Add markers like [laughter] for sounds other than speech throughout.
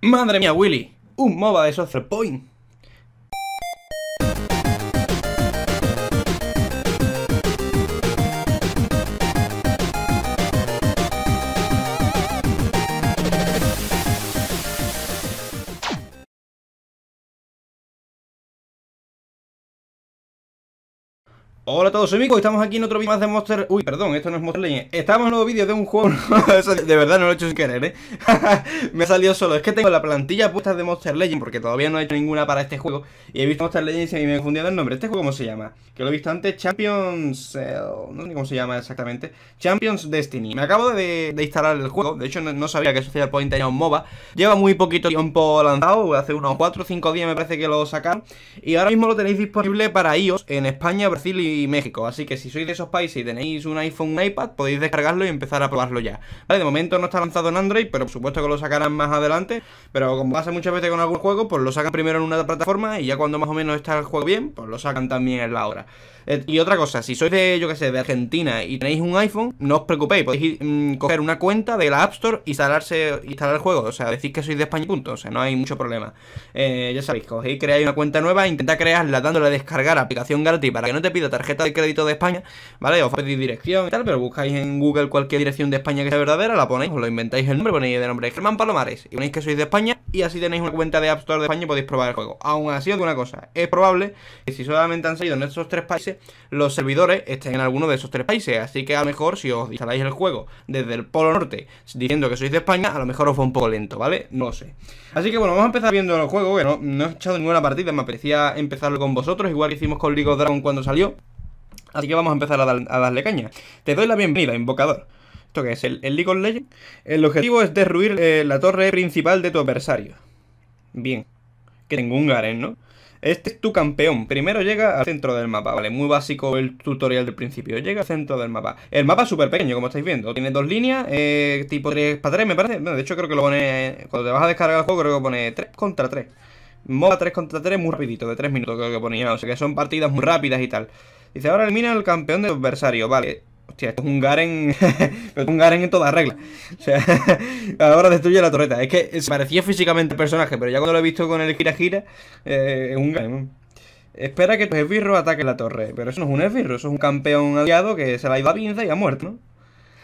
¡Madre mía, Willy! ¡Un MOBA de Software Point! Hola a todos, soy Mico y estamos aquí en otro vídeo más de Monster... Uy, perdón, esto no es Monster Legends Estamos en un nuevo vídeo de un juego... [laughs] de verdad no lo he hecho sin querer, ¿eh? [laughs] me ha salido solo Es que tengo la plantilla puesta de Monster Legends Porque todavía no he hecho ninguna para este juego Y he visto Monster Legends y me he confundido el nombre ¿Este juego cómo se llama? Que lo he visto antes, Champions... Eh, no sé cómo se llama exactamente Champions Destiny Me acabo de, instalar el juego De hecho, no, sabía que Social Point tenía un MOBA Lleva muy poquito tiempo lanzado Hace unos 4 o 5 días me parece que lo sacaron Y ahora mismo lo tenéis disponible para iOS En España, Brasil y México. Así que si sois de esos países y tenéis un iPhone, un iPad, podéis descargarlo y empezar a probarlo ya. Vale, de momento no está lanzado en Android, pero por supuesto que lo sacarán más adelante. Pero como pasa muchas veces con algún juego, pues lo sacan primero en una plataforma y ya cuando más o menos está el juego bien, pues lo sacan también en la otra y otra cosa, si sois de, yo que sé, de Argentina y tenéis un iPhone, no os preocupéis, podéis mm, coger una cuenta de la App Store y instalarse, instalar el juego. O sea, decís que sois de España, punto. O sea, no hay mucho problema. Eh, ya sabéis, cogéis, creáis una cuenta nueva, intenta crearla dándole a descargar aplicación gratis para que no te pida tarjeta de crédito de España, ¿vale? Os pedís dirección y tal, pero buscáis en Google cualquier dirección de España que sea verdadera, la ponéis, os lo inventáis el nombre, ponéis el nombre Germán Palomares y ponéis que sois de España y así tenéis una cuenta de App Store de España y podéis probar el juego. Aún así, os una cosa, es probable que si solamente han salido en esos tres países, los servidores estén en alguno de esos tres países. Así que a lo mejor si os instaláis el juego desde el Polo Norte diciendo que sois de España, a lo mejor os fue un poco lento, ¿vale? No sé. Así que bueno, vamos a empezar viendo el juego. Bueno, no he echado ninguna partida, me parecía empezarlo con vosotros, igual que hicimos con League of Dragon cuando salió. Así que vamos a empezar a, darle caña. Te doy la bienvenida, invocador. ¿Esto qué es? ¿El, League of Legends? El objetivo es derruir eh, la torre principal de tu adversario. Bien. Que tengo un Garen, ¿no? Este es tu campeón. Primero llega al centro del mapa, ¿vale? Muy básico el tutorial del principio. Llega al centro del mapa. El mapa es súper pequeño, como estáis viendo. Tiene dos líneas, eh, tipo 3 para 3, me parece. Bueno, de hecho creo que lo pone... Cuando te vas a descargar el juego creo que pone 3 contra 3. Moda 3 contra 3 muy rapidito, de 3 minutos creo que ponía. O sea que son partidas muy rápidas y tal. Dice, ahora elimina al campeón del adversario. Vale, Hostia, esto es un Garen. [laughs] es un Garen en toda regla. O sea, [laughs] ahora destruye la torreta. Es que parecía físicamente el personaje, pero ya cuando lo he visto con el Gira Gira, eh, es un Garen. Espera que el esbirro ataque la torre. Pero eso no es un esbirro, eso es un campeón aliado que se la ha ido a pinza y ha muerto, ¿no?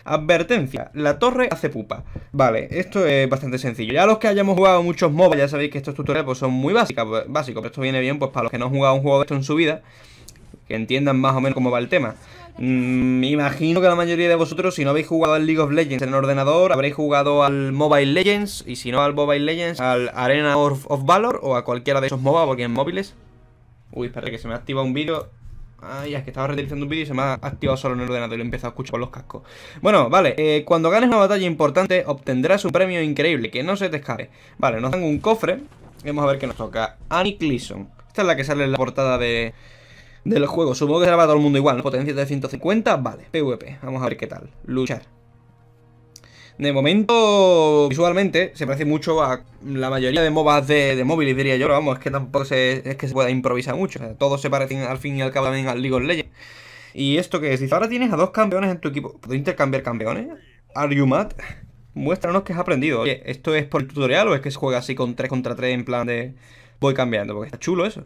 Advertencia, la torre hace pupa. Vale, esto es bastante sencillo. Ya los que hayamos jugado muchos MOBA, ya sabéis que estos tutoriales pues, son muy pues, básicos, pero esto viene bien pues para los que no han jugado un juego de esto en su vida, que entiendan más o menos cómo va el tema. Mm, me imagino que la mayoría de vosotros, si no habéis jugado al League of Legends en el ordenador, habréis jugado al Mobile Legends, y si no al Mobile Legends, al Arena of, Valor o a cualquiera de esos MOBA, porque en móviles. Uy, espera, que se me activado un vídeo. Ay, es que estaba reutilizando un vídeo y se me ha activado solo en el ordenador y lo he empezado a escuchar por los cascos. Bueno, vale, eh, cuando ganes una batalla importante obtendrás un premio increíble, que no se te escape. Vale, nos dan un cofre. Vamos a ver qué nos toca. Annie Cleason. Esta es la que sale en la portada de, del juego. Supongo que será para todo el mundo igual, ¿no? Potencia de 150, vale, PvP. Vamos a ver qué tal. Luchar. De momento, visualmente, se parece mucho a la mayoría de MOBAs de, de móviles, diría yo. Pero vamos, es que tampoco se, es que se pueda improvisar mucho. O todos se parecen al fin y al cabo también al League of Legends. ¿Y esto qué es? Dice, ahora tienes a dos campeones en tu equipo. ¿Puedo intercambiar campeones? ¿Are you mad? Muéstranos que has aprendido. Oye, ¿esto es por el tutorial o es que se juega así con 3 contra 3 en plan de voy cambiando? Porque está chulo eso.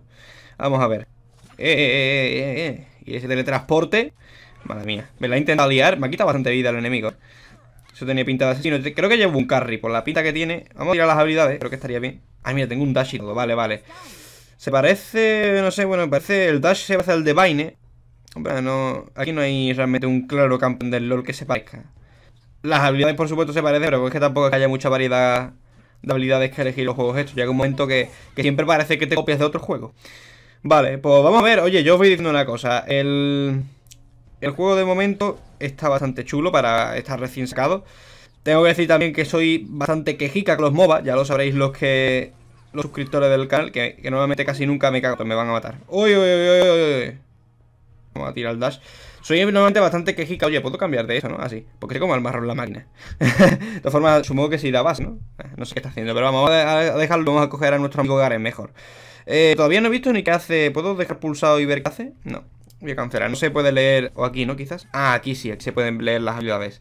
Vamos a ver. Eh, eh, eh, eh, Y ese teletransporte. Madre mía. Me la he intentado liar. Me ha quitado bastante vida el enemigo. Eso tenía pinta de asesino. Creo que llevo un carry por la pinta que tiene. Vamos a tirar las habilidades. Creo que estaría bien. Ah, mira, tengo un dash y todo. Vale, vale. Se parece, no sé, bueno, me parece... El dash se parece al de Vine. Hombre, no... Aquí no hay realmente un claro campeón del LoL que se parezca. Las habilidades, por supuesto, se parecen, pero es que tampoco es que haya mucha variedad de habilidades que elegir los juegos estos. Llega un momento que, que siempre parece que te copias de otro juego. Vale, pues vamos a ver. Oye, yo os voy diciendo una cosa. El, el juego de momento está bastante chulo para estar recién sacado. Tengo que decir también que soy bastante quejica con los MOBA. Ya lo sabréis los que los suscriptores del canal, que, normalmente casi nunca me cago, me van a matar. ¡Uy, uy, uy, uy, uy! Vamos a tirar el dash. Soy normalmente bastante quejica. Oye, ¿puedo cambiar de eso, no? Así. Porque soy como al marrón la máquina. [laughs] de todas formas, supongo que si la vas, ¿no? Eh, no sé qué está haciendo, pero vamos a dejarlo. Vamos a coger a nuestro amigo Garen mejor. Eh, todavía no he visto ni qué hace. ¿Puedo dejar pulsado y ver qué hace? No. Voy a cancelar. No se puede leer. O aquí, ¿no? Quizás. Ah, aquí sí, se pueden leer las habilidades.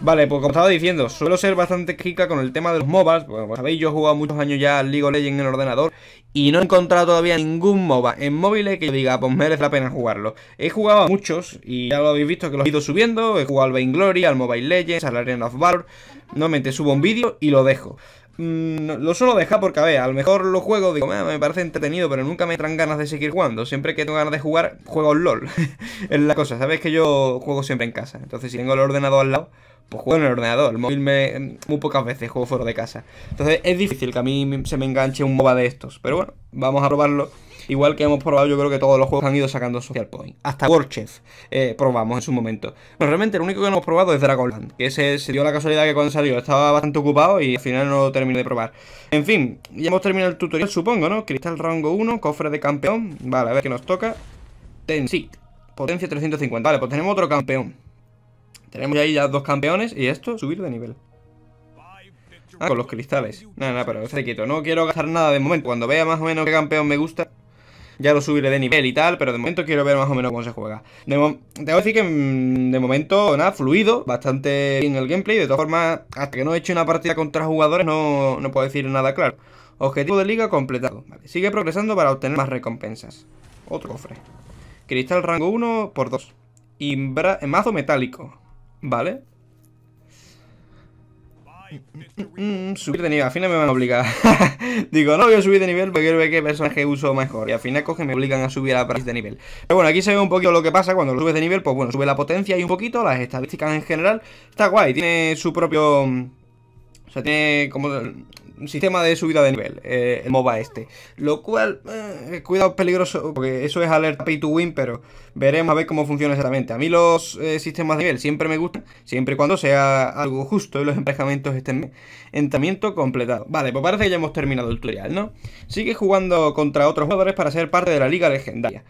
Vale, pues como estaba diciendo, suelo ser bastante chica con el tema de los MOBAs. Pues sabéis, yo he jugado muchos años ya al League of Legends en el ordenador y no he encontrado todavía ningún MOBA en móviles que yo diga, ah, pues merece la pena jugarlo. He jugado a muchos y ya lo habéis visto que los he ido subiendo. He jugado al Vainglory, al Mobile Legends, al Arena of Valor. Normalmente subo un vídeo y lo dejo. Mm, lo suelo dejar porque, a ver, a lo mejor lo juego, digo, ah, me parece entretenido, pero nunca me traen ganas de seguir jugando. Siempre que tengo ganas de jugar, juego LOL. [laughs] es la cosa, ¿sabes? Que yo juego siempre en casa. Entonces, si tengo el ordenador al lado, pues juego en el ordenador. El móvil me, muy pocas veces juego fuera de casa. Entonces, es difícil que a mí se me enganche un MOBA de estos. Pero bueno, vamos a probarlo. Igual que hemos probado, yo creo que todos los juegos han ido sacando Social Point. Hasta Warchef eh, probamos en su momento. Pero realmente lo único que no hemos probado es Dragonland. Que ese se dio la casualidad que cuando salió estaba bastante ocupado y al final no lo terminé de probar. En fin, ya hemos terminado el tutorial, supongo, ¿no? Cristal rango 1, cofre de campeón. Vale, a ver qué nos toca. Tensit. Potencia 350. Vale, pues tenemos otro campeón. Tenemos ahí ya dos campeones y esto, subir de nivel. Ah, con los cristales. Nada, nada, pero este quieto. No quiero gastar nada de momento. Cuando vea más o menos qué campeón me gusta, ya lo subiré de nivel y tal, pero de momento quiero ver más o menos cómo se juega. De que decir que mm, de momento, nada, fluido, bastante bien el gameplay, de todas formas, hasta que no he hecho una partida contra jugadores no, puedo decir nada claro. Objetivo de liga completado. sigue progresando para obtener más recompensas. Otro cofre. Cristal rango 1 por 2. Y mazo metálico. Vale. Mm, subir de nivel, al final me van a obligar [laughs] Digo, no voy a subir de nivel porque quiero ver qué personaje uso mejor Y al final coge me obligan a subir a la de nivel Pero bueno, aquí se ve un poquito lo que pasa cuando lo subes de nivel Pues bueno, sube la potencia y un poquito, las estadísticas en general Está guay, tiene su propio... Mm, o sea, tiene como sistema de subida de nivel, eh, el MOBA este. Lo cual, eh, cuidado, peligroso, porque eso es alerta pay to win, pero veremos a ver cómo funciona exactamente. A mí los eh, sistemas de nivel siempre me gustan, siempre y cuando sea algo justo y los emparejamientos estén Entramiento completado. Vale, pues parece que ya hemos terminado el tutorial, ¿no? Sigue jugando contra otros jugadores para ser parte de la liga legendaria.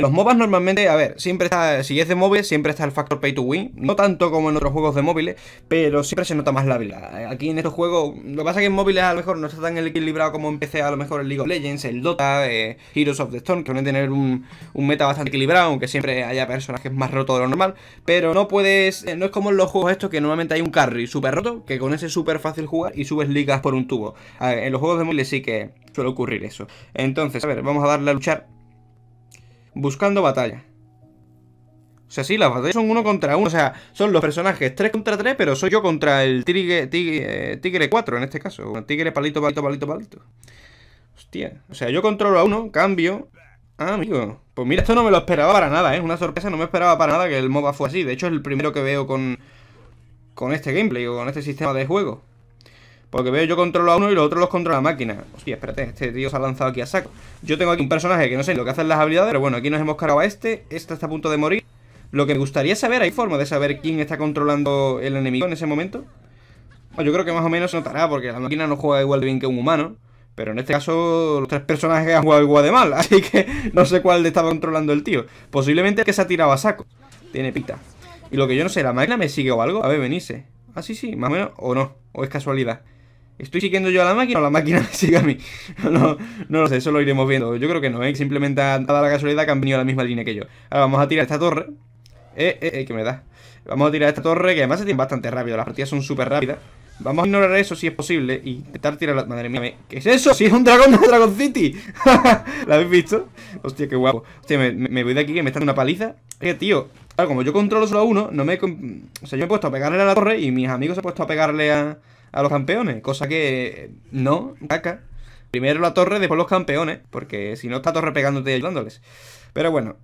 los MOBAs normalmente, a ver, siempre está, si es de móvil, siempre está el factor pay to win. No tanto como en otros juegos de móviles, pero siempre se nota más la habilidad. Aquí en estos juegos, lo que pasa es que en móviles a lo mejor no está tan equilibrado como empecé a lo mejor el League of Legends, el Dota, eh, Heroes of the Storm, que van tener un, meta bastante equilibrado, aunque siempre haya personajes más rotos de lo normal, pero no puedes, eh, no es como en los juegos estos que normalmente hay un carry súper roto, que con ese es súper fácil jugar y subes ligas por un tubo. en los juegos de móviles sí que suele ocurrir eso. Entonces, a ver, vamos a darle a luchar buscando batalla. O sea, sí, las batallas son uno contra uno. O sea, son los personajes 3 contra 3, pero soy yo contra el tigre, tigre, 4 eh, en este caso. Tigre palito, palito, palito, palito. Hostia. O sea, yo controlo a uno, cambio. Ah, amigo. Pues mira, esto no me lo esperaba para nada, ¿eh? Una sorpresa, no me esperaba para nada que el MOBA fuera así. De hecho, es el primero que veo con, con este gameplay o con este sistema de juego. Porque veo, yo controlo a uno y los otros los controla la máquina. Hostia, espérate, este tío se ha lanzado aquí a saco. Yo tengo aquí un personaje que no sé lo que hacen las habilidades, pero bueno, aquí nos hemos cargado a este. Este está a punto de morir. Lo que me gustaría saber, ¿hay forma de saber quién está controlando el enemigo en ese momento? yo creo que más o menos se notará, porque la máquina no juega igual de bien que un humano. Pero en este caso, los tres personajes han jugado igual de mal, [laughs] así que no sé cuál le estaba controlando el tío. Posiblemente es que se ha tirado a saco. Tiene pita. Y lo que yo no sé, ¿la máquina me sigue o algo? A ver, venirse. Ah, sí, sí, más o menos, o no, o es casualidad. ¿Estoy siguiendo yo a la máquina o la máquina [laughs] me sigue a mí? [laughs] No, no lo sé, eso lo iremos viendo. Yo creo que no, ¿eh? Simplemente ha dado la casualidad que han venido a la misma línea que yo. Ahora vamos a tirar esta torre. Eh, eh, eh, que me da. Vamos a tirar esta torre, que además se tiene bastante rápido. Las partidas son súper rápidas. Vamos a ignorar eso si es posible y intentar tirar la... Madre mía, ¿qué es eso? ¡Si es un dragón de Dragon City! [laughs] ¿La habéis visto? Hostia, qué guapo. Hostia, me, voy de aquí que me están dando una paliza. Eh, tío, claro, como yo controlo solo a uno, no me... O sea, yo me he puesto a pegarle a la torre y mis amigos se han puesto a pegarle a, a los campeones. Cosa que... Eh, no, caca. Primero la torre, después los campeones. Porque si no, está torre pegándote y ayudándoles. Pero bueno,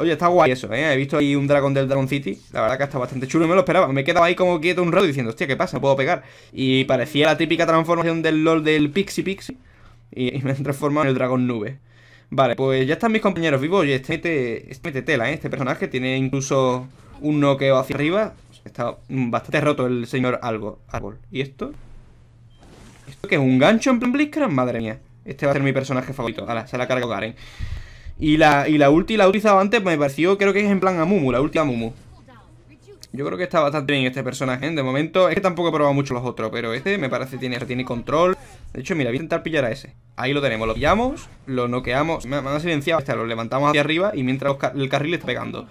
Oye, está guay eso, ¿eh? He visto ahí un dragón del Dragon City. La verdad que está bastante chulo y me lo esperaba. Me quedaba ahí como quieto un rato diciendo, hostia, ¿qué pasa? puedo pegar. Y parecía la típica transformación del LOL del Pixie Pixie. Y, me han transformado en el dragón nube. Vale, pues ya están mis compañeros vivos. Oye, este mete, este tela, ¿eh? Este personaje tiene incluso un noqueo hacia arriba. Está bastante roto el señor algo árbol. ¿Y esto? ¿Esto qué es? ¿Un gancho en plan Blitzcrank? Madre mía. Este va a ser mi personaje favorito. Ahora, se la cargo Karen. Y la, y la ulti la he utilizado antes, me pareció, creo que es en plan a Mumu, la última a Mumu. Yo creo que está bastante bien este personaje, ¿eh? de momento, es que tampoco he probado mucho los otros, pero este me parece tiene, tiene control. De hecho, mira, voy a intentar pillar a ese. Ahí lo tenemos, lo pillamos, lo noqueamos, me, han silenciado, hasta este, lo levantamos hacia arriba y mientras el carril está pegando.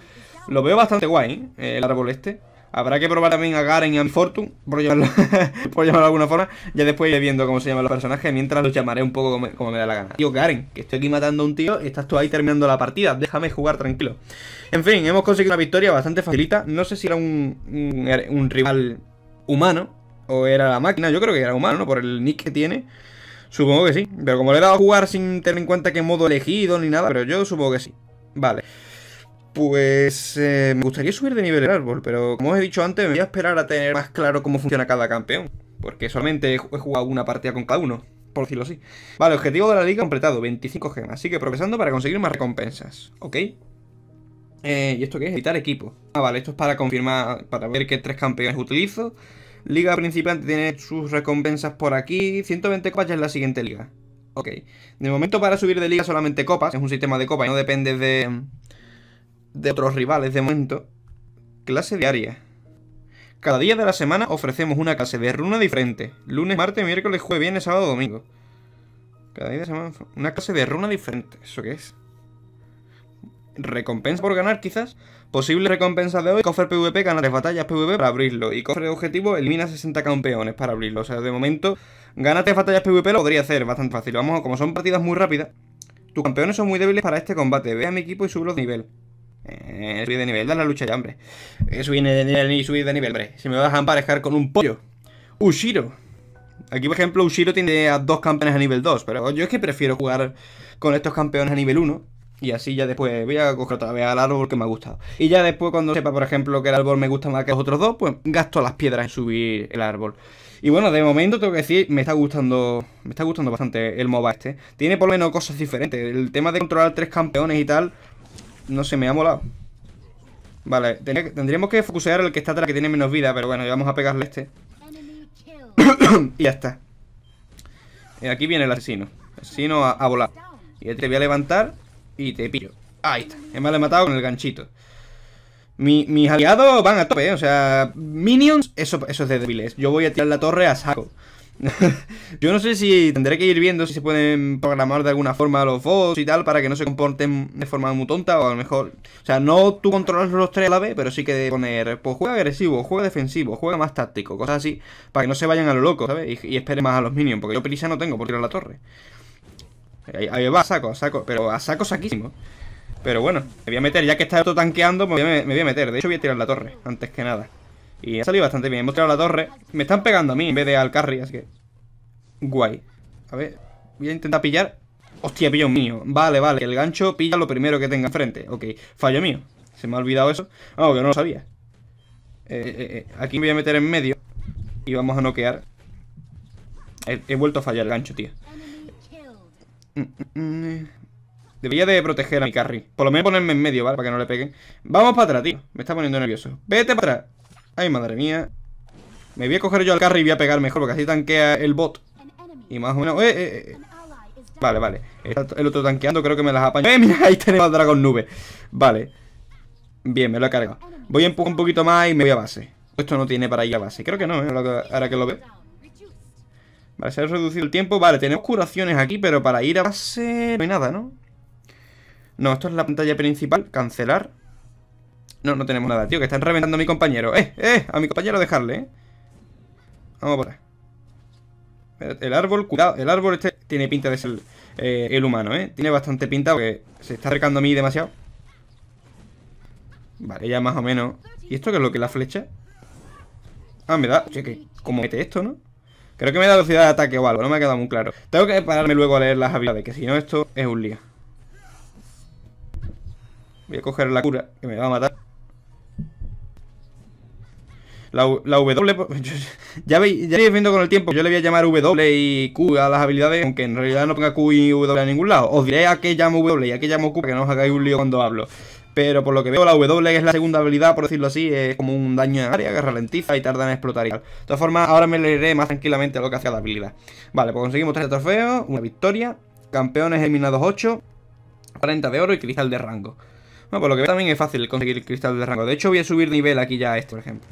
Lo veo bastante guay, ¿eh? el árbol este. Habrá que probar también a Garen y a Fortune, [laughs] por llamarlo, de alguna forma. Ya después iré viendo cómo se llaman los personajes, mientras los llamaré un poco como, me da la gana. Tío, Garen, que estoy aquí matando a un tío, estás tú ahí terminando la partida, déjame jugar tranquilo. En fin, hemos conseguido una victoria bastante facilita. No sé si era un, er, rival humano o era la máquina. Yo creo que era humano, Por el nick que tiene. Supongo que sí. Pero como le he dado a jugar sin tener en cuenta qué modo elegido ni nada, pero yo supongo que sí. Vale. Pues eh, me gustaría subir de nivel el árbol, pero como os he dicho antes, me voy a esperar a tener más claro cómo funciona cada campeón. Porque solamente he jugado una partida con cada uno, por decirlo así. Vale, objetivo de la liga completado, 25 gemas. Así que progresando para conseguir más recompensas. Ok. Eh, ¿Y esto qué es? Editar equipo. Ah, vale, esto es para confirmar, para ver qué tres campeones utilizo. Liga principal tiene sus recompensas por aquí. 120 copas ya es la siguiente liga. Ok. De momento para subir de liga solamente copas. Es un sistema de copas y no depende de de otros rivales de momento. Clase diaria. Cada día de la semana ofrecemos una clase de runa diferente. Lunes, martes, miércoles, jueves, viernes, sábado, domingo. Cada día de semana una clase de runa diferente. ¿Eso qué es? Recompensa por ganar, quizás. Posible recompensa de hoy. Cofre PvP, ganar tres batallas PvP para abrirlo. Y cofre objetivo, elimina 60 campeones para abrirlo. O sea, de momento, tres batallas PvP lo podría hacer bastante fácil. Vamos, como son partidas muy rápidas. Tus campeones son muy débiles para este combate. Ve a mi equipo y sube los niveles. Eh, subir de nivel, da la lucha de hambre. eso eh, subir de nivel y subir de nivel, hombre. Si me vas a emparejar con un pollo. Ushiro. Aquí, por ejemplo, Ushiro tiene a dos campeones a nivel 2. Pero yo es que prefiero jugar con estos campeones a nivel 1. Y así ya después voy a coger otra vez al árbol que me ha gustado. Y ya después, cuando sepa, por ejemplo, que el árbol me gusta más que los otros dos, pues gasto las piedras en subir el árbol. Y bueno, de momento tengo que decir, me está gustando. Me está gustando bastante el MOBA este. Tiene por lo menos cosas diferentes. El tema de controlar tres campeones y tal no se me ha molado. Vale, tendríamos que focusear el que está atrás, que tiene menos vida, pero bueno, ya vamos a pegarle este. [coughs] y ya está. Y eh, aquí viene el asesino. El asesino a, volar. Y este te voy a levantar y te pillo. Ahí está. me le he matado con el ganchito. mis aliados van a tope, ¿eh? o sea, minions, eso, eso es de débiles. Yo voy a tirar la torre a saco. [laughs] Yo no sé si tendré que ir viendo si se pueden programar de alguna forma los bots y tal para que no se comporten de forma muy tonta o a lo mejor... O sea, no tú controlas los tres a la vez, pero sí que de poner, pues juega agresivo, juega defensivo, juega más táctico, cosas así, para que no se vayan a lo loco, ¿sabes? Y, espere esperen más a los minions, porque yo prisa no tengo por tirar la torre. Ahí, va, saco, saco, pero a saco saquísimo. Pero bueno, me voy a meter, ya que está todo tanqueando, pues me voy a meter. De hecho voy a tirar la torre, antes que nada. Y ha salido bastante bien. He mostrado la torre. Me están pegando a mí en vez de al carry, así que... Guay. A ver, voy a intentar pillar. Hostia, pillo mío. Vale, vale. El gancho pilla lo primero que tenga enfrente. Ok, fallo mío. Se me ha olvidado eso. Ah, que no lo sabía. Eh, eh, eh, eh, Aquí me voy a meter en medio. Y vamos a noquear. He, he vuelto a fallar el gancho, tío. Mm, mm, mm, Debería de proteger a mi carry. Por lo menos ponerme en medio, ¿vale? Para que no le peguen. Vamos para atrás, tío. Me está poniendo nervioso. Vete para atrás. Ay, madre mía. Me voy a coger yo al carro y voy a pegar mejor, porque así tanquea el bot. Y más o menos... Eh, eh, eh, vale, vale. el otro tanqueando, creo que me las apañado ¡Eh, mira! Ahí tenemos al dragón nube. Vale. Bien, me lo he cargado. Voy a empujar un poquito más y me voy a base. Esto no tiene para ir a base. Creo que no, ahora que lo veo. Vale, se ha reducido el tiempo. Vale, tenemos curaciones aquí, pero para ir a base no hay nada, ¿no? No, esto es la pantalla principal. Cancelar. No, no tenemos nada, tío, que están reventando a mi compañero. ¡Eh, eh! A mi compañero dejarle, ¿eh? Vamos por ahí. El árbol, cuidado. El árbol este tiene pinta de ser eh, el humano, ¿eh? Tiene bastante pinta porque se está acercando a mí demasiado. Vale, ya más o menos. ¿Y esto qué es lo que es la flecha? Ah, me da... ¿Cómo mete esto, ¿no? Creo que me da velocidad de ataque o algo, no me ha quedado muy claro. Tengo que pararme luego a leer las habilidades, que si no esto es un lío. Voy a coger la cura, que me va a matar. La, la W, ya veis, ya viendo con el tiempo, yo le voy a llamar W y Q a las habilidades, aunque en realidad no ponga Q y W a ningún lado. Os diré a qué llamo W y a qué llamo Q, para que no os hagáis un lío cuando hablo. Pero por lo que veo, la W, es la segunda habilidad, por decirlo así, es como un daño en área que ralentiza y tarda en explotar y tal. De todas formas, ahora me leeré más tranquilamente lo que hace la habilidad. Vale, pues conseguimos tres trofeos, una victoria, campeones eliminados 8, 40 de oro y cristal de rango. Bueno, por lo que veo también es fácil conseguir cristal de rango. De hecho, voy a subir nivel aquí ya a este, por ejemplo.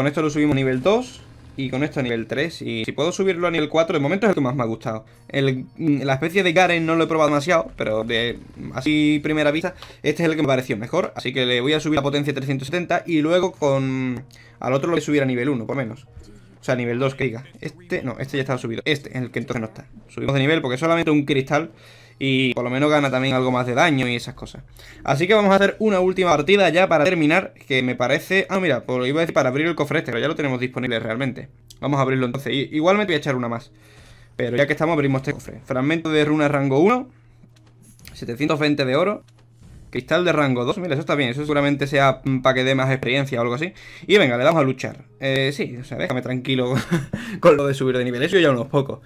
Con esto lo subimos a nivel 2 y con esto a nivel 3. Y si puedo subirlo a nivel 4, de momento es el que más me ha gustado. Mm, la especie de Garen no lo he probado demasiado, pero de así primera vista, este es el que me pareció mejor. Así que le voy a subir la potencia 370 y luego con al otro lo voy a subir a nivel 1, por menos. O sea, a nivel 2 que diga. Este, no, este ya estaba subido. Este en el que entonces no está. Subimos de nivel porque solamente un cristal y por lo menos gana también algo más de daño y esas cosas. Así que vamos a hacer una última partida ya para terminar, que me parece... Ah, mira, pues lo iba a decir para abrir el cofre este, pero ya lo tenemos disponible realmente. Vamos a abrirlo entonces. Igual me voy a echar una más. Pero ya que estamos, abrimos este cofre. Fragmento de runa rango 1, 720 de oro, Cristal de rango 2, mira, eso está bien, eso seguramente sea para que dé más experiencia o algo así. Y venga, le damos a luchar. Eh, sí, o sea, déjame tranquilo [laughs] con lo de subir de nivel, eso ya unos pocos.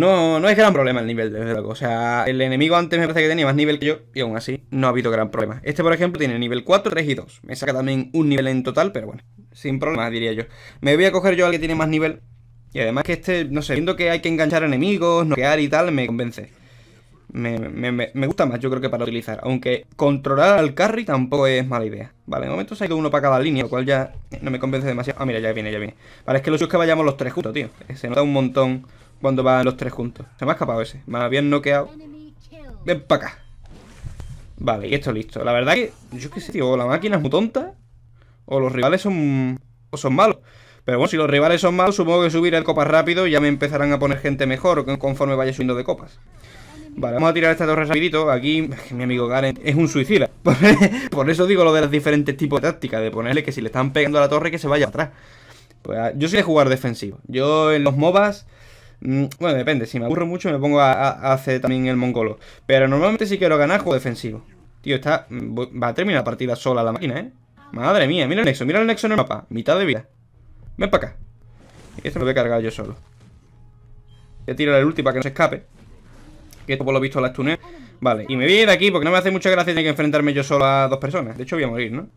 No, no es gran problema el nivel desde luego. O sea, el enemigo antes me parece que tenía más nivel que yo y aún así no ha habido gran problema. Este, por ejemplo, tiene nivel 4, 3 y 2. Me saca también un nivel en total, pero bueno, sin problema, diría yo. Me voy a coger yo al que tiene más nivel. Y además que este, no sé, viendo que hay que enganchar enemigos, noquear y tal, me convence. Me, me, gusta más, yo creo que para utilizar. Aunque controlar al carry tampoco es mala idea. Vale, de momento se ha uno para cada línea, lo cual ya no me convence demasiado. Ah, mira, ya viene, ya viene. Vale, es que lo suyo es que vayamos los tres juntos, tío. Se da un montón cuando van los tres juntos. Se me ha escapado ese. Me habían noqueado. Ven para acá. Vale, y esto listo. La verdad que, yo qué sé, tío, o la máquina es muy tonta, o los rivales son, o son malos. Pero bueno, si los rivales son malos, supongo que subiré el copas rápido y ya me empezarán a poner gente mejor conforme vaya subiendo de copas. Vale, vamos a tirar esta torre rapidito. Aquí, mi amigo Garen es un suicida. [laughs] Por eso digo lo de los diferentes tipos de tácticas, de ponerle que si le están pegando a la torre que se vaya atrás. Pues ah, yo soy jugar defensivo. Yo en los MOBAs Mm, bueno, depende, si me aburro mucho me pongo a, hacer también el mongolo. Pero normalmente si quiero ganar juego defensivo. Tío, está, mm, va a terminar la partida sola la máquina, ¿eh? Madre mía, mira el nexo, mira el nexo en el mapa. Mitad de vida. Ven para acá. esto lo voy a cargar yo solo. Voy a tirar el ulti para que no se escape. Que esto por lo visto las tuneras. Vale, y me voy de aquí porque no me hace mucha gracia tener que enfrentarme yo solo a dos personas. De hecho voy a morir, ¿no?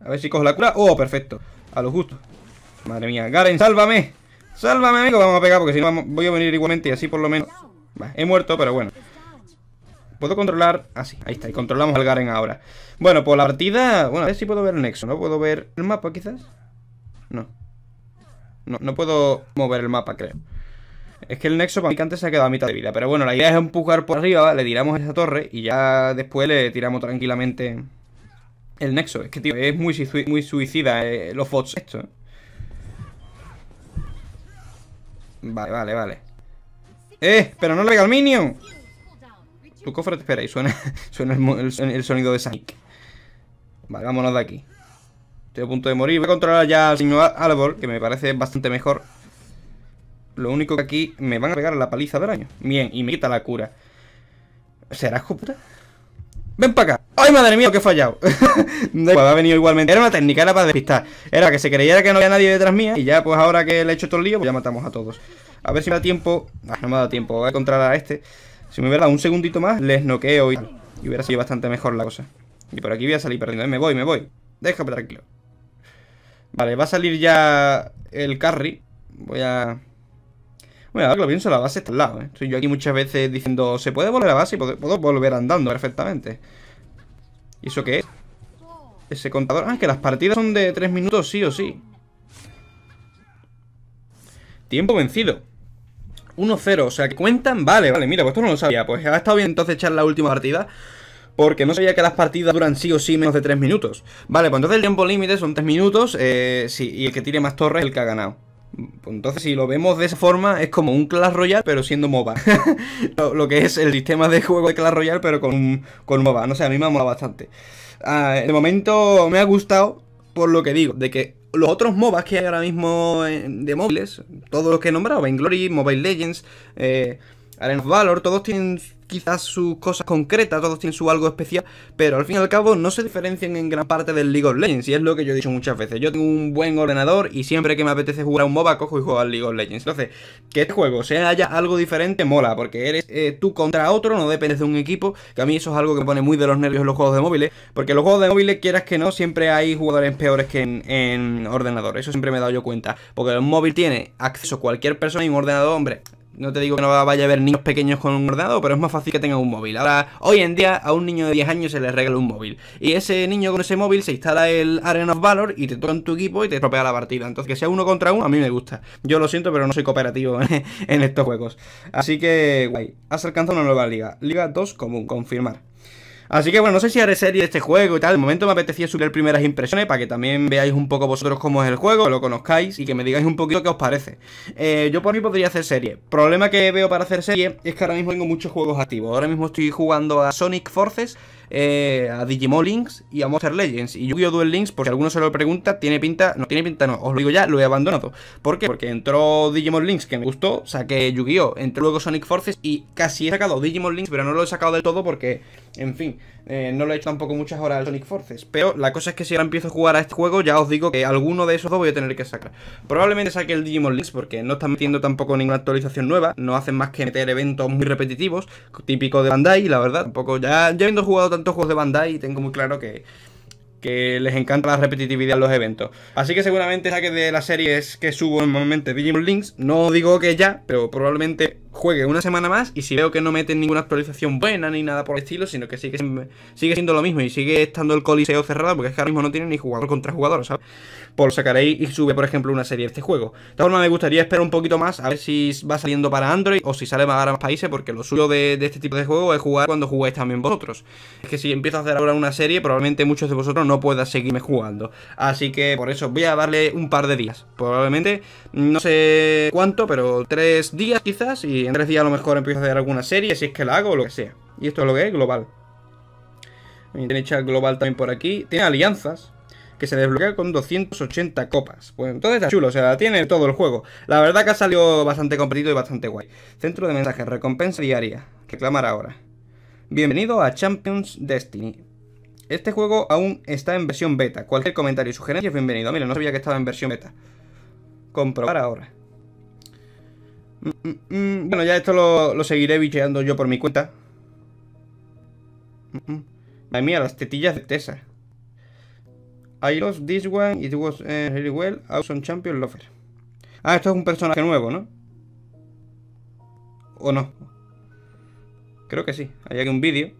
A ver si cojo la cura. ¡Oh, perfecto! A lo justo. Madre mía, Garen, sálvame. Sálvame, amigo. Vamos a pegar porque si no voy a venir igualmente y así por lo menos... he muerto, pero bueno. Puedo controlar... Así, ah, ahí está. Y controlamos al Garen ahora. Bueno, por pues la partida... Bueno, a ver si puedo ver el nexo, ¿no? ¿Puedo ver el mapa quizás? No. No, puedo mover el mapa, creo. Es que el nexo para mí antes se ha quedado a mitad de vida. Pero bueno, la idea es empujar por arriba, le tiramos esa torre y ya después le tiramos tranquilamente el nexo. Es que, tío, es muy, suicida eh, los bots esto. ¿eh? Vale, vale, vale. ¡Eh! ¡Pero no le pega al minion! Tu cofre te espera y suena, [laughs] el, sonido de Sonic. Vale, vámonos de aquí. Estoy a punto de morir. Voy a controlar ya al señor árbol, que me parece bastante mejor. Lo único que aquí me van a pegar a la paliza del año. Bien, y me quita la cura. será puta? Ven para acá. ¡Ay, madre mía, que he fallado! [laughs] pues ha venido igualmente. Era una técnica, era para despistar. Era que se creyera que no había nadie detrás mía. Y ya, pues ahora que le he hecho todo el lío, pues, ya matamos a todos. A ver si me da tiempo. Ah, no me da tiempo. Voy a encontrar a este. Si me hubiera un segundito más, les noqueo y hubiera sido bastante mejor la cosa. Y por aquí voy a salir perdiendo. Eh, me voy, me voy. Déjame tranquilo. Vale, va a salir ya el carry. Voy a bueno, ahora que lo pienso, la base está al lado, ¿eh? Estoy yo aquí muchas veces diciendo, se puede volver a la base y puedo, volver andando perfectamente. ¿Y eso qué es? Ese contador... Ah, que las partidas son de 3 minutos sí o sí. Tiempo vencido. 1-0, o sea, que cuentan... Vale, vale, mira, pues esto no lo sabía. Pues ha estado bien entonces echar la última partida. Porque no sabía que las partidas duran sí o sí menos de 3 minutos. Vale, pues entonces el tiempo límite son 3 minutos. Eh, sí, y el que tire más torres es el que ha ganado. Pues entonces, si lo vemos de esa forma, es como un Clash Royale, pero siendo MOBA. [laughs] lo, que es el sistema de juego de Clash Royale, pero con, MOBA. No sé, a mí me ha molado bastante. Ah, de momento me ha gustado, por lo que digo, de que los otros MOBAs que hay ahora mismo de móviles, todos los que he nombrado, Glory Mobile Legends, eh, Arena of Valor, todos tienen quizás sus cosas concretas, todos tienen su algo especial, pero al fin y al cabo no se diferencian en gran parte del League of Legends, y es lo que yo he dicho muchas veces. Yo tengo un buen ordenador y siempre que me apetece jugar a un MOBA, cojo y juego al League of Legends. Entonces, que este juego sea haya algo diferente mola, porque eres eh, tú contra otro, no dependes de un equipo, que a mí eso es algo que me pone muy de los nervios los juegos de móviles, porque los juegos de móviles, quieras que no, siempre hay jugadores peores que en, ordenador, eso siempre me he dado yo cuenta, porque el móvil tiene acceso a cualquier persona y un ordenador, hombre, no te digo que no vaya a haber niños pequeños con un ordenador, pero es más fácil que tengan un móvil. Ahora, hoy en día, a un niño de 10 años se le regala un móvil. Y ese niño con ese móvil se instala el Arena of Valor y te toca en tu equipo y te tropea la partida. Entonces, que sea uno contra uno, a mí me gusta. Yo lo siento, pero no soy cooperativo [laughs] en estos juegos. Así que, guay. Has alcanzado una nueva liga. Liga 2 común, confirmar. Así que bueno, no sé si haré serie de este juego y tal. De momento me apetecía subir primeras impresiones para que también veáis un poco vosotros cómo es el juego, lo conozcáis y que me digáis un poquito qué os parece. Eh, yo por mí podría hacer serie. Problema que veo para hacer serie es que ahora mismo tengo muchos juegos activos. Ahora mismo estoy jugando a Sonic Forces eh, a Digimon Links y a Monster Legends. Y Yu-Gi-Oh! Duel Links, por si alguno se lo pregunta, tiene pinta, no tiene pinta, no, os lo digo ya, lo he abandonado. ¿Por qué? Porque entró Digimon Links, que me gustó, saqué Yu-Gi-Oh! Entró luego Sonic Forces y casi he sacado Digimon Links, pero no lo he sacado del todo porque, en fin, eh, no lo he hecho tampoco muchas horas al Sonic Forces. Pero la cosa es que si ahora empiezo a jugar a este juego, ya os digo que alguno de esos dos voy a tener que sacar. Probablemente saque el Digimon Links porque no están metiendo tampoco ninguna actualización nueva, no hacen más que meter eventos muy repetitivos, típico de Bandai, la verdad, tampoco ya, ya habiendo jugado tantos juegos de Bandai y tengo muy claro que, que les encanta la repetitividad en los eventos. Así que seguramente saque de las series que subo normalmente Digimon Links. No digo que ya, pero probablemente juegue una semana más y si veo que no meten ninguna actualización buena ni nada por el estilo, sino que sigue, sigue siendo lo mismo y sigue estando el coliseo cerrado, porque es que ahora mismo no tienen ni jugador contra jugador, ¿sabes? por lo sacaréis y sube, por ejemplo, una serie de este juego. De todas formas, me gustaría esperar un poquito más a ver si va saliendo para Android o si sale para más países, porque lo suyo de, este tipo de juego es jugar cuando jugáis también vosotros. Es que si empiezo a hacer ahora una serie, probablemente muchos de vosotros no puedan seguirme jugando. Así que por eso voy a darle un par de días. Probablemente, no sé cuánto, pero tres días quizás. Y en tres días a lo mejor empiezo a hacer alguna serie, si es que la hago o lo que sea. Y esto es lo que es global. Tiene chat global también por aquí. Tiene alianzas que se desbloquea con 280 copas. Pues entonces está chulo, o sea, tiene todo el juego. La verdad que ha salido bastante competido y bastante guay. Centro de mensajes, recompensa diaria. Reclamar ahora. Bienvenido a Champions Destiny. Este juego aún está en versión beta. Cualquier comentario y sugerencia es bienvenido. Mira, no sabía que estaba en versión beta. Comprobar ahora. Mm, mm, mm. Bueno, ya esto lo, lo, seguiré bicheando yo por mi cuenta. Madre mía, las tetillas de Tessa. I lost this one, it was eh, really well, awesome champion lofer. Ah, esto es un personaje nuevo, ¿no? ¿O no? Creo que sí, hay aquí un vídeo.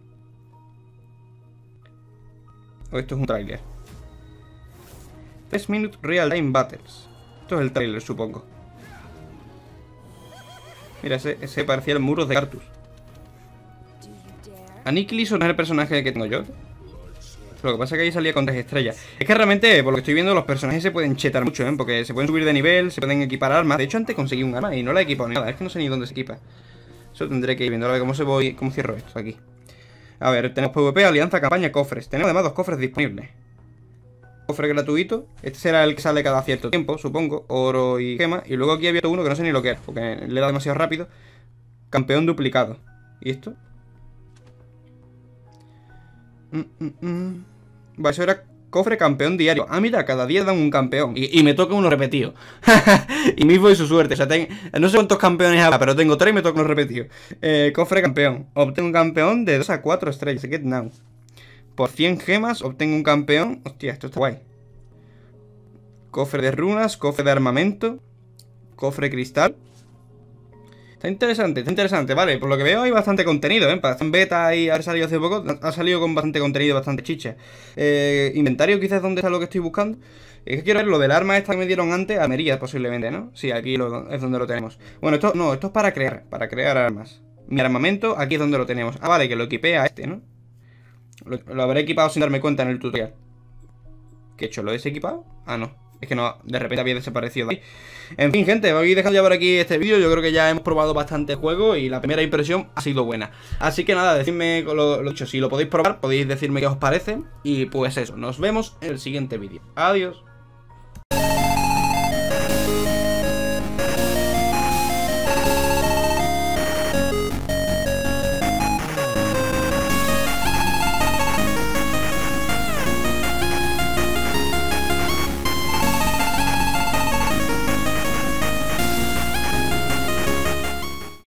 O esto es un trailer 3 Minute Real Time Battles. Esto es el trailer, supongo. Mira, ese, parecía el muro de Cartus. Aniquilis no es el personaje que tengo yo. Lo que pasa es que ahí salía con tres estrellas. Es que realmente, por lo que estoy viendo, los personajes se pueden chetar mucho, ¿eh? Porque se pueden subir de nivel, se pueden equipar armas. De hecho, antes conseguí un arma y no la he ni nada. Es que no sé ni dónde se equipa. Eso tendré que ir viendo. A ver cómo se voy, cómo cierro esto aquí. A ver, tenemos PvP, alianza, campaña, cofres. Tenemos además dos cofres disponibles. Cofre gratuito. Este será el que sale cada cierto tiempo, supongo. Oro y gema. Y luego aquí había otro uno que no sé ni lo que es, porque le da demasiado rápido. Campeón duplicado. ¿Y esto? Mmm era cofre campeón diario. Ah, mira, cada día dan un campeón. Y, me toca uno repetido. [laughs] y mismo y su suerte. O sea, no sé cuántos campeones habrá, pero tengo tres y me toca uno repetido. Eh, cofre campeón. Obtengo un campeón de 2 a 4 estrellas. Get now. Por 100 gemas obtengo un campeón. Hostia, esto está guay. Cofre de runas, cofre de armamento, cofre cristal. Está interesante, está interesante, vale. Por lo que veo hay bastante contenido, ¿eh? Para hacer beta y ha salido hace poco, ha salido con bastante contenido, bastante chicha. Eh, inventario quizás donde está lo que estoy buscando. Es que quiero ver lo del arma esta que me dieron antes, armería posiblemente, ¿no? Sí, aquí es donde lo tenemos. Bueno, esto no, esto es para crear, para crear armas. Mi armamento, aquí es donde lo tenemos. Ah, vale, que lo equipé a este, ¿no? Lo, habré equipado sin darme cuenta en el tutorial. ¿Qué hecho? ¿Lo he desequipado? Ah, no. Es que no, de repente había desaparecido de ahí. En fin, gente, voy a dejando ya por aquí este vídeo. Yo creo que ya hemos probado bastante juego y la primera impresión ha sido buena. Así que nada, decidme lo, lo dicho. Si lo podéis probar, podéis decirme qué os parece. Y pues eso, nos vemos en el siguiente vídeo. Adiós.